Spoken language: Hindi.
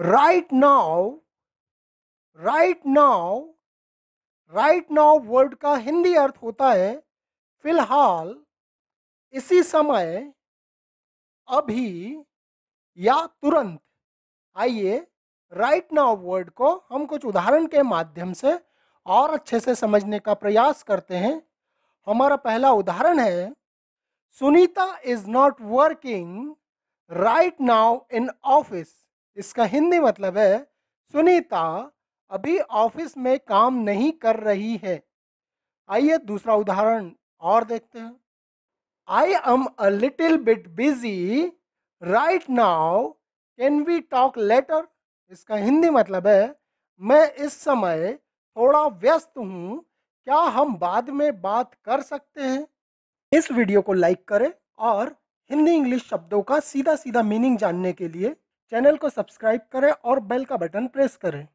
right now right now right now word का हिंदी अर्थ होता है फिलहाल इसी समय अभी या तुरंत आइए राइट नाउ वर्ड को हम कुछ उदाहरण के माध्यम से और अच्छे से समझने का प्रयास करते हैं हमारा पहला उदाहरण है Sunita is not working right now in office इसका हिंदी मतलब है सुनीता अभी ऑफिस में काम नहीं कर रही है आइए दूसरा उदाहरण और देखते हैं I am a little bit busy right now can we talk later इसका हिंदी मतलब है मैं इस समय थोड़ा व्यस्त हूँ क्या हम बाद में बात कर सकते हैं इस वीडियो को लाइक करें और हिंदी इंग्लिश शब्दों का सीधा सीधा मीनिंग जानने के लिए चैनल को सब्सक्राइब करें और बेल का बटन प्रेस करें